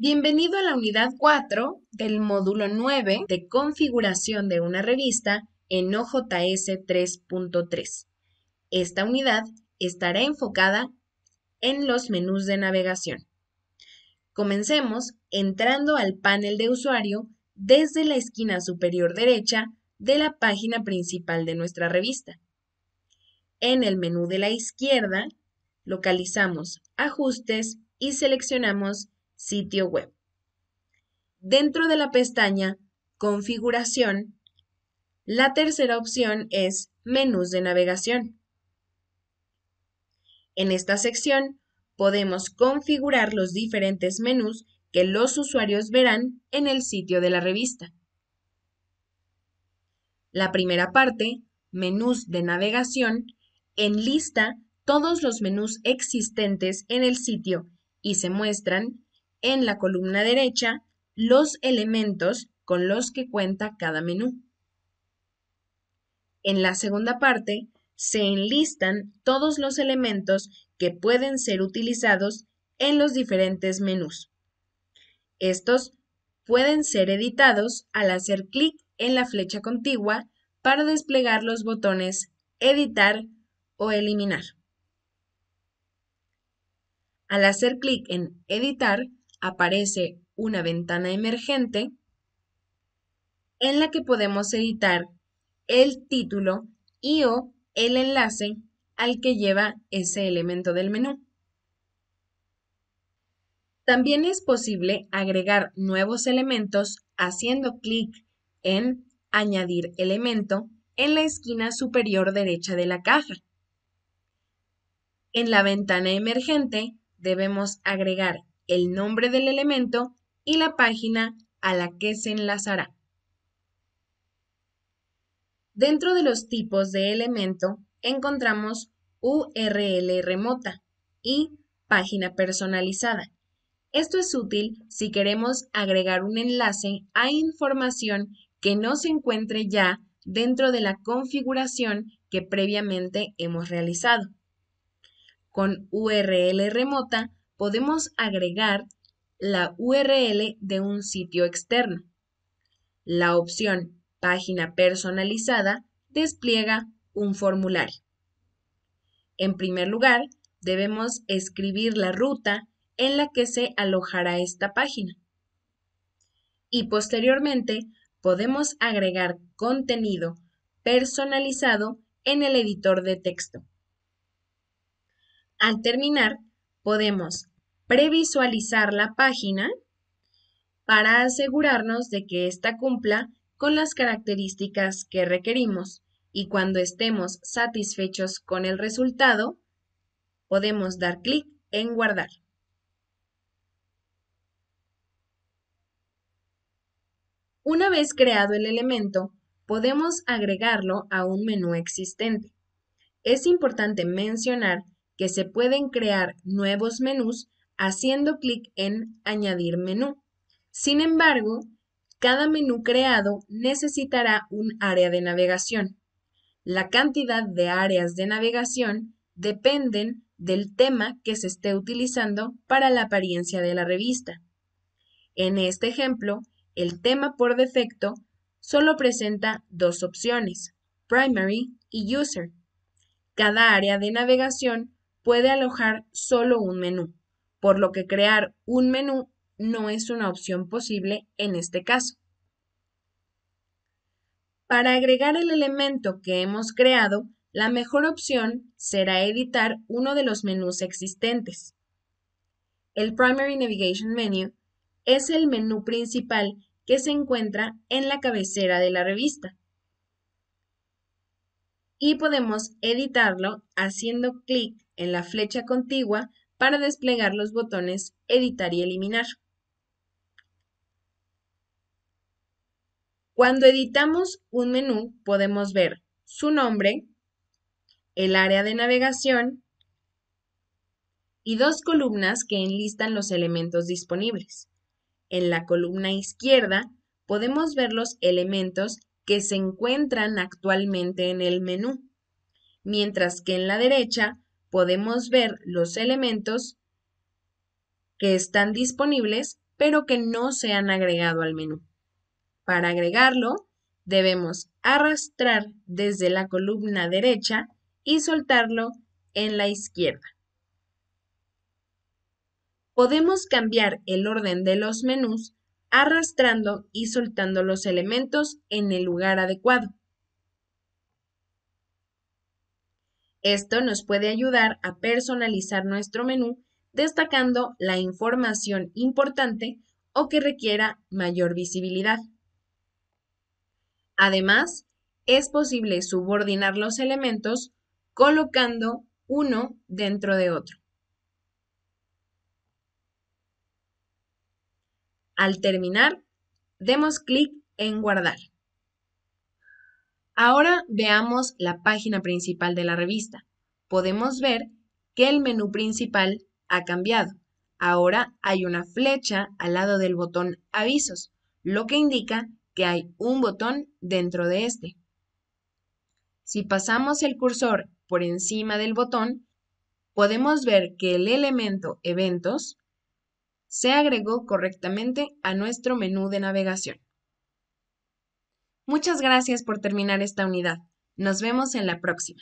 Bienvenido a la unidad 4 del módulo 9 de configuración de una revista en OJS 3.3. Esta unidad estará enfocada en los menús de navegación. Comencemos entrando al panel de usuario desde la esquina superior derecha de la página principal de nuestra revista. En el menú de la izquierda localizamos Ajustes y seleccionamos sitio web. Dentro de la pestaña Configuración, la tercera opción es Menús de navegación. En esta sección podemos configurar los diferentes menús que los usuarios verán en el sitio de la revista. La primera parte, Menús de navegación, enlista todos los menús existentes en el sitio y se muestran en la columna derecha los elementos con los que cuenta cada menú. En la segunda parte se enlistan todos los elementos que pueden ser utilizados en los diferentes menús. Estos pueden ser editados al hacer clic en la flecha contigua para desplegar los botones Editar o Eliminar. Al hacer clic en Editar, aparece una ventana emergente en la que podemos editar el título y o el enlace al que lleva ese elemento del menú. También es posible agregar nuevos elementos haciendo clic en Añadir elemento en la esquina superior derecha de la caja. En la ventana emergente debemos agregar el nombre del elemento y la página a la que se enlazará. Dentro de los tipos de elemento encontramos URL remota y página personalizada. Esto es útil si queremos agregar un enlace a información que no se encuentre ya dentro de la configuración que previamente hemos realizado. Con URL remota podemos agregar la URL de un sitio externo. La opción Página personalizada despliega un formulario. En primer lugar, debemos escribir la ruta en la que se alojará esta página. Y posteriormente, podemos agregar contenido personalizado en el editor de texto. Al terminar, podemos previsualizar la página para asegurarnos de que ésta cumpla con las características que requerimos y cuando estemos satisfechos con el resultado, podemos dar clic en guardar. Una vez creado el elemento, podemos agregarlo a un menú existente. Es importante mencionar que se pueden crear nuevos menús haciendo clic en Añadir menú. Sin embargo, cada menú creado necesitará un área de navegación. La cantidad de áreas de navegación dependen del tema que se esté utilizando para la apariencia de la revista. En este ejemplo, el tema por defecto solo presenta dos opciones, Primary y User. Cada área de navegación puede alojar solo un menú, por lo que crear un menú no es una opción posible en este caso. Para agregar el elemento que hemos creado, la mejor opción será editar uno de los menús existentes. El Primary Navigation Menu es el menú principal que se encuentra en la cabecera de la revista. Y podemos editarlo haciendo clic en la flecha contigua para desplegar los botones Editar y Eliminar. Cuando editamos un menú podemos ver su nombre, el área de navegación y dos columnas que enlistan los elementos disponibles. En la columna izquierda podemos ver los elementos que se encuentran actualmente en el menú, mientras que en la derecha podemos ver los elementos que están disponibles pero que no se han agregado al menú. Para agregarlo, debemos arrastrar desde la columna derecha y soltarlo en la izquierda. Podemos cambiar el orden de los menús arrastrando y soltando los elementos en el lugar adecuado. Esto nos puede ayudar a personalizar nuestro menú destacando la información importante o que requiera mayor visibilidad. Además, es posible subordinar los elementos colocando uno dentro de otro. Al terminar, demos clic en guardar. Ahora veamos la página principal de la revista. Podemos ver que el menú principal ha cambiado. Ahora hay una flecha al lado del botón Avisos, lo que indica que hay un botón dentro de este. Si pasamos el cursor por encima del botón, podemos ver que el elemento Eventos se agregó correctamente a nuestro menú de navegación. Muchas gracias por terminar esta unidad. Nos vemos en la próxima.